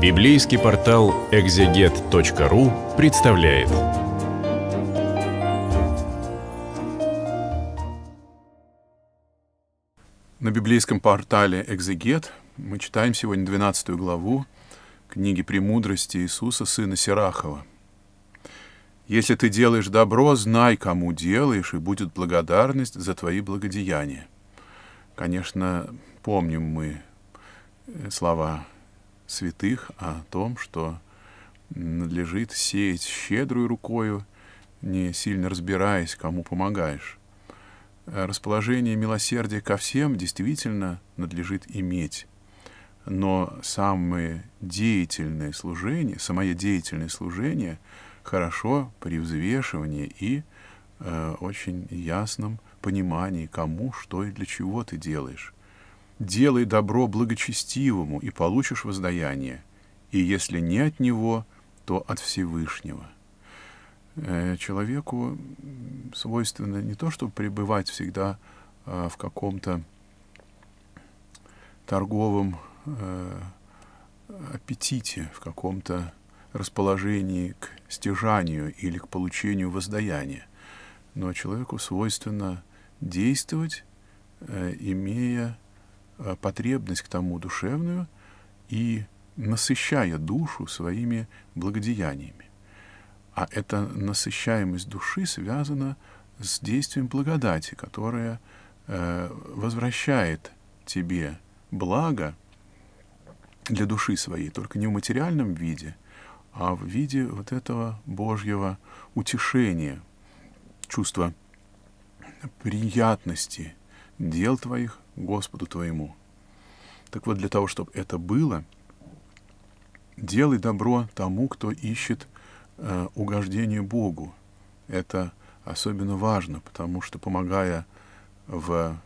Библейский портал экзегет.ру представляет. На библейском портале «Экзегет» мы читаем сегодня 12 главу книги «Премудрости Иисуса, сына Сирахова». «Если ты делаешь добро, знай, кому делаешь, и будет благодарность за твои благодеяния». Конечно, помним мы слова святых о том, что надлежит сеять щедрую рукою, не сильно разбираясь, кому помогаешь. Расположение милосердия ко всем действительно надлежит иметь. Но самое деятельное служение, самое деятельное служение хорошо при взвешивании и э, очень ясном понимании, кому, что и для чего ты делаешь делай добро благочестивому, и получишь воздаяние, и если не от него, то от Всевышнего». Э, человеку свойственно не то, чтобы пребывать всегда э, в каком-то торговом э, аппетите, в каком-то расположении к стяжанию или к получению воздаяния. Но человеку свойственно действовать, имея Э, потребность к тому душевную и насыщая душу своими благодеяниями. А эта насыщаемость души связана с действием благодати, которая э, возвращает тебе благо для души своей, только не в материальном виде, а в виде вот этого Божьего утешения, чувства приятности – дел твоих Господу твоему. Так вот, для того, чтобы это было, делай добро тому, кто ищет э, угождение Богу. Это особенно важно, потому что, помогая в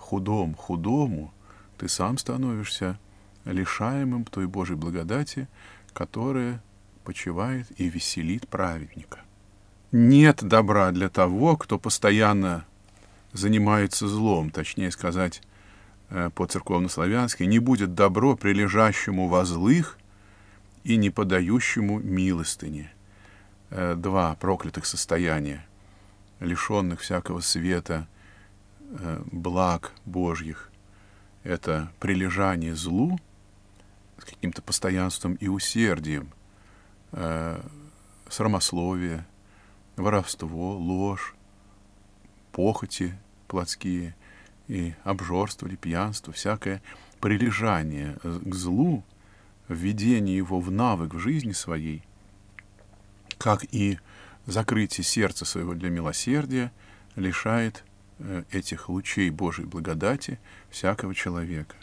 худом худому, ты сам становишься лишаемым той Божьей благодати, которая почивает и веселит праведника. Нет добра для того, кто постоянно занимается злом, точнее сказать, э, по-церковнославянски, не будет добро прилежащему во злых и не подающему милостыне. Э, два проклятых состояния, лишенных всякого света, э, благ Божьих. Это прилежание злу с каким-то постоянством и усердием, срамословие, воровство, ложь, похоти плотские, и обжорство, или пьянство, всякое прилежание э, к злу, введение его в навык в жизни своей, как и закрытие сердца своего для милосердия, лишает э, этих лучей Божьей благодати всякого человека.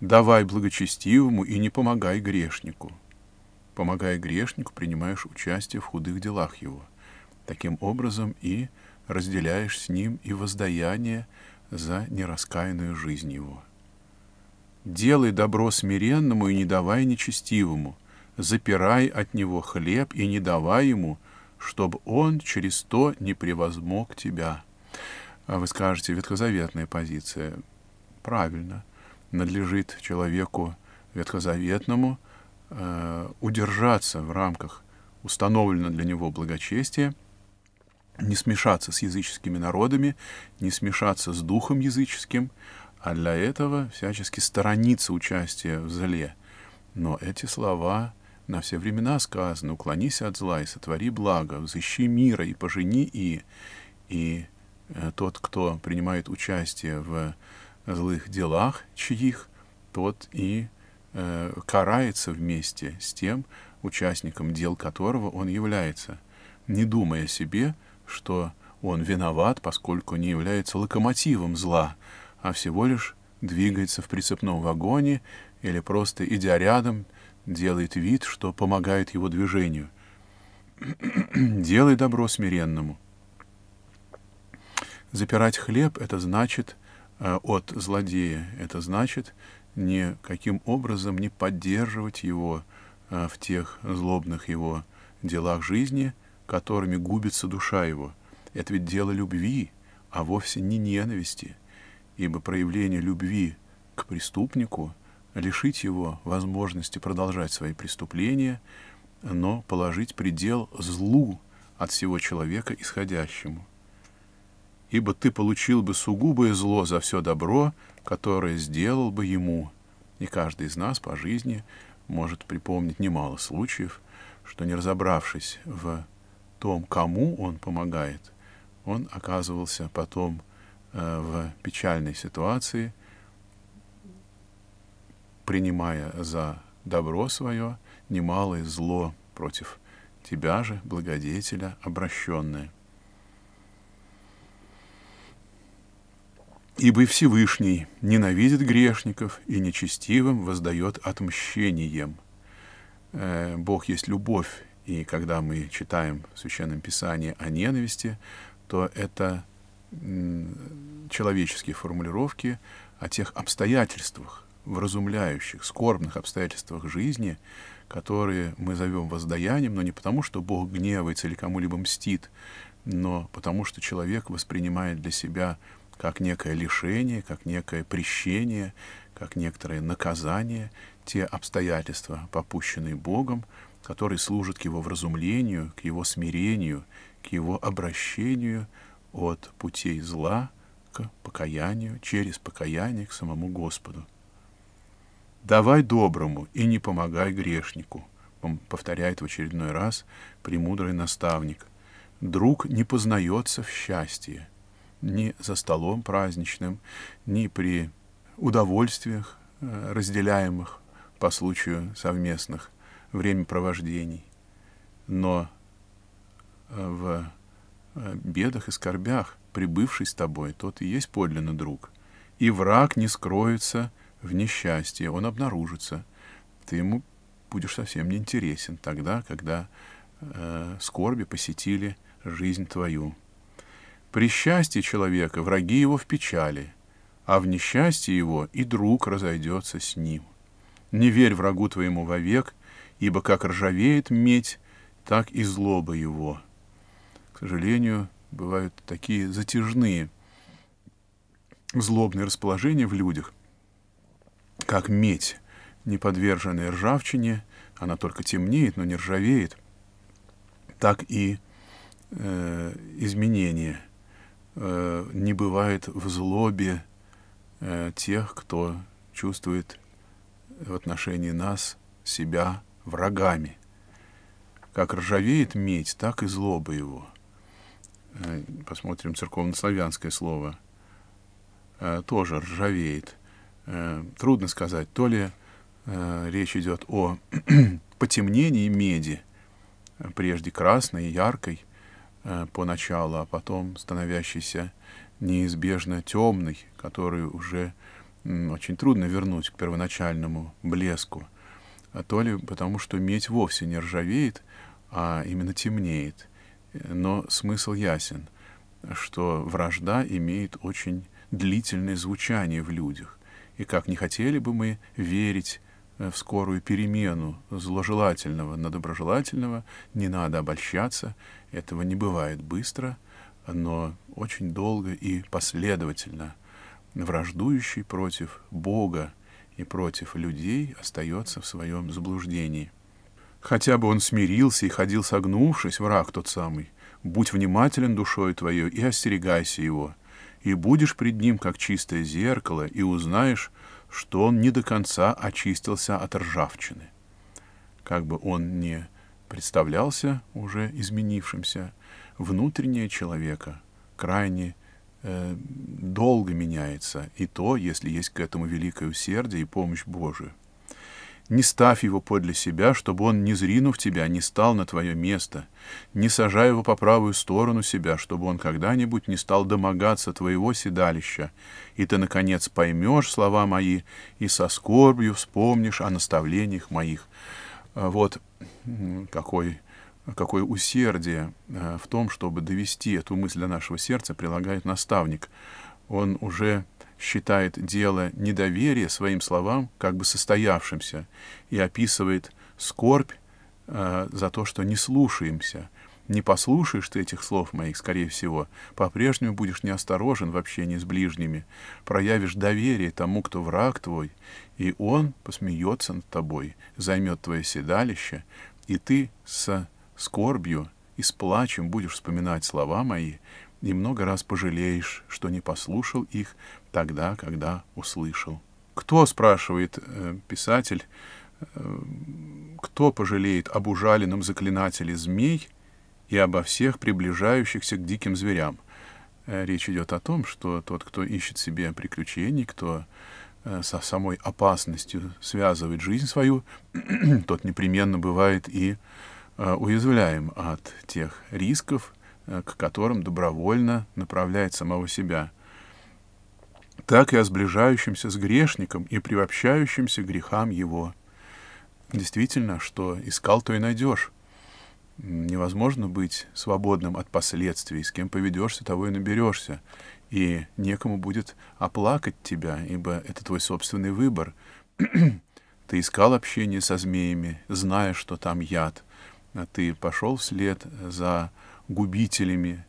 «Давай благочестивому и не помогай грешнику». Помогая грешнику, принимаешь участие в худых делах его. Таким образом и разделяешь с ним и воздаяние за нераскаянную жизнь его. Делай добро смиренному и не давай нечестивому, запирай от него хлеб и не давай ему, чтобы он через то не превозмог тебя. А Вы скажете, ветхозаветная позиция. Правильно. Надлежит человеку ветхозаветному э, удержаться в рамках установленного для него благочестия – не смешаться с языческими народами, не смешаться с духом языческим, а для этого всячески сторониться участия в зле. Но эти слова на все времена сказаны «Уклонись от зла и сотвори благо, взыщи мира и пожени и...» И э, тот, кто принимает участие в злых делах чьих, тот и э, карается вместе с тем участником дел которого он является, не думая о себе, что он виноват, поскольку не является локомотивом зла, а всего лишь двигается в прицепном вагоне или просто, идя рядом, делает вид, что помогает его движению. Делай добро смиренному. Запирать хлеб — это значит э, от злодея, это значит никаким образом не поддерживать его э, в тех злобных его делах жизни — которыми губится душа его. Это ведь дело любви, а вовсе не ненависти, ибо проявление любви к преступнику лишить его возможности продолжать свои преступления, но положить предел злу от всего человека исходящему. Ибо ты получил бы сугубое зло за все добро, которое сделал бы ему. И каждый из нас по жизни может припомнить немало случаев, что не разобравшись в том, кому он помогает, он оказывался потом э, в печальной ситуации, принимая за добро свое немалое зло против тебя же, благодетеля, обращенное. Ибо Всевышний ненавидит грешников и нечестивым воздает отмщением. Э, Бог есть любовь, и когда мы читаем в Священном Писании о ненависти, то это человеческие формулировки о тех обстоятельствах, вразумляющих, скорбных обстоятельствах жизни, которые мы зовем воздаянием, но не потому, что Бог гневается или кому-либо мстит, но потому, что человек воспринимает для себя как некое лишение, как некое прещение, как некоторое наказание те обстоятельства, попущенные Богом, который служит к его вразумлению, к его смирению, к его обращению от путей зла к покаянию, через покаяние к самому Господу. «Давай доброму и не помогай грешнику», — повторяет в очередной раз премудрый наставник. «Друг не познается в счастье, ни за столом праздничным, ни при удовольствиях, э, разделяемых по случаю совместных, времяпровождений, но э, в э, бедах и скорбях прибывший с тобой, тот и есть подлинный друг. И враг не скроется в несчастье, он обнаружится. Ты ему будешь совсем не интересен тогда, когда э, скорби посетили жизнь твою. При счастье человека враги его в печали, а в несчастье его и друг разойдется с ним. Не верь врагу твоему вовек, ибо как ржавеет медь, так и злоба его. К сожалению, бывают такие затяжные злобные расположения в людях, как медь, не подверженная ржавчине, она только темнеет, но не ржавеет, так и э, изменения э, не бывает в злобе э, тех, кто чувствует в отношении нас себя врагами. Как ржавеет медь, так и злоба его. Э, посмотрим церковнославянское слово. Э, тоже ржавеет. Э, трудно сказать, то ли речь идет о потемнении меди, прежде красной, яркой поначалу, а потом становящейся неизбежно темной, которую уже очень трудно вернуть к первоначальному блеску – а то ли потому, что медь вовсе не ржавеет, а именно темнеет. Но смысл ясен, что вражда имеет очень длительное звучание в людях. И как не хотели бы мы верить э, в скорую перемену зложелательного на доброжелательного, не надо обольщаться, этого не бывает быстро, но очень долго и последовательно. Враждующий против Бога, и против людей остается в своем заблуждении. Хотя бы он смирился и ходил согнувшись, враг тот самый, будь внимателен душой твоей и остерегайся его, и будешь пред ним, как чистое зеркало, и узнаешь, что он не до конца очистился от ржавчины. Как бы он не представлялся уже изменившимся, внутреннее человека крайне Э, долго меняется, и то, если есть к этому великое усердие и помощь Божию, Не ставь его подле себя, чтобы он, не зринув тебя, не стал на твое место. Не сажай его по правую сторону себя, чтобы он когда-нибудь не стал домогаться твоего седалища. И ты, наконец, поймешь слова мои и со скорбью вспомнишь о наставлениях моих. Э, вот какой какое усердие э, в том, чтобы довести эту мысль до нашего сердца, прилагает наставник. Он уже считает дело недоверия своим словам как бы состоявшимся и описывает скорбь э, за то, что не слушаемся. Не послушаешь ты этих слов моих, скорее всего, по-прежнему будешь неосторожен в общении с ближними, проявишь доверие тому, кто враг твой, и он посмеется над тобой, займет твое седалище, и ты со скорбью и с плачем будешь вспоминать слова мои, и много раз пожалеешь, что не послушал их тогда, когда услышал. Кто, спрашивает э, писатель, э, кто пожалеет об ужаленном заклинателе змей и обо всех приближающихся к диким зверям? Э, речь идет о том, что тот, кто ищет себе приключений, кто со самой опасностью связывает жизнь свою, тот непременно бывает и Э, уязвляем от тех рисков, э, к которым добровольно направляет самого себя. Так и о сближающемся с грешником и приобщающимся грехам его. Действительно, что искал, то и найдешь. Невозможно быть свободным от последствий. С кем поведешься, того и наберешься. И некому будет оплакать тебя, ибо это твой собственный выбор. Ты искал общение со змеями, зная, что там яд ты пошел вслед за губителями,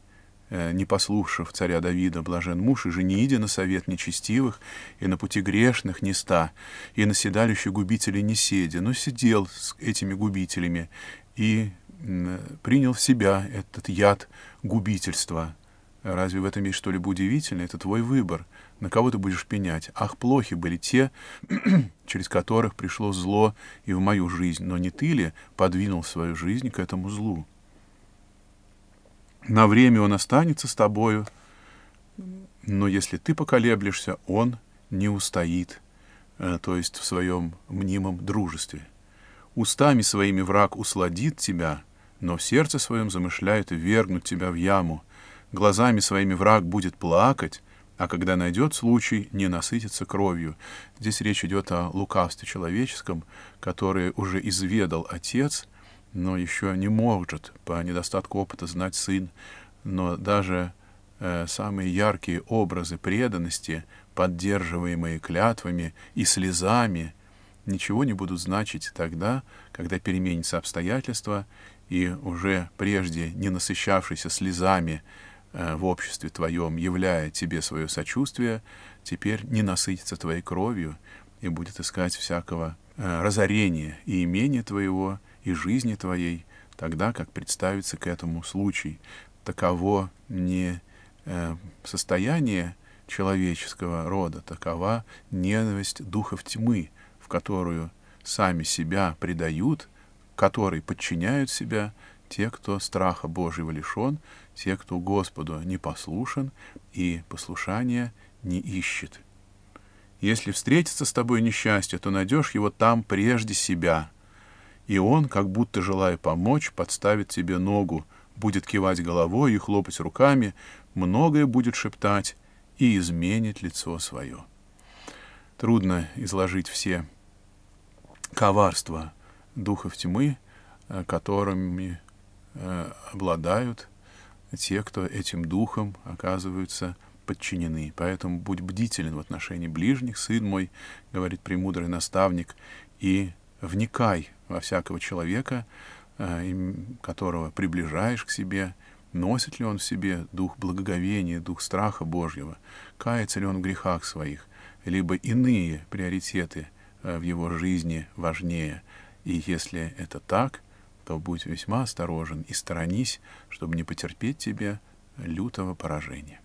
э, не послушав царя Давида, блажен муж, и иди на совет нечестивых, и на пути грешных не ста, и на седалище губителей не седи, но сидел с этими губителями и принял в себя этот яд губительства, Разве в этом есть что-либо удивительное? Это твой выбор. На кого ты будешь пенять? Ах, плохи были те, через которых пришло зло и в мою жизнь. Но не ты ли подвинул свою жизнь к этому злу? На время он останется с тобою, но если ты поколеблешься, он не устоит, э, то есть в своем мнимом дружестве. Устами своими враг усладит тебя, но в сердце своем замышляет вергнуть тебя в яму — глазами своими враг будет плакать, а когда найдет случай, не насытится кровью. Здесь речь идет о лукавстве человеческом, которое уже изведал отец, но еще не может по недостатку опыта знать сын. Но даже э, самые яркие образы преданности, поддерживаемые клятвами и слезами, ничего не будут значить тогда, когда переменятся обстоятельства, и уже прежде не насыщавшийся слезами Э, в обществе твоем, являя тебе свое сочувствие, теперь не насытится твоей кровью и будет искать всякого э, разорения и имения твоего, и жизни твоей, тогда как представится к этому случай. Таково не э, состояние человеческого рода, такова ненависть духов тьмы, в которую сами себя предают, которой подчиняют себя, те, кто страха Божьего лишен, те, кто Господу не послушен и послушания не ищет. Если встретится с тобой несчастье, то найдешь его там прежде себя. И он, как будто желая помочь, подставит тебе ногу, будет кивать головой и хлопать руками, многое будет шептать и изменит лицо свое. Трудно изложить все коварства духов тьмы, э, которыми Э, обладают те, кто этим духом оказываются подчинены. Поэтому будь бдителен в отношении ближних, сын мой, говорит премудрый наставник, и вникай во всякого человека, э, которого приближаешь к себе, носит ли он в себе дух благоговения, дух страха Божьего, кается ли он в грехах своих, либо иные приоритеты э, в его жизни важнее. И если это так, то будь весьма осторожен и сторонись, чтобы не потерпеть тебе лютого поражения.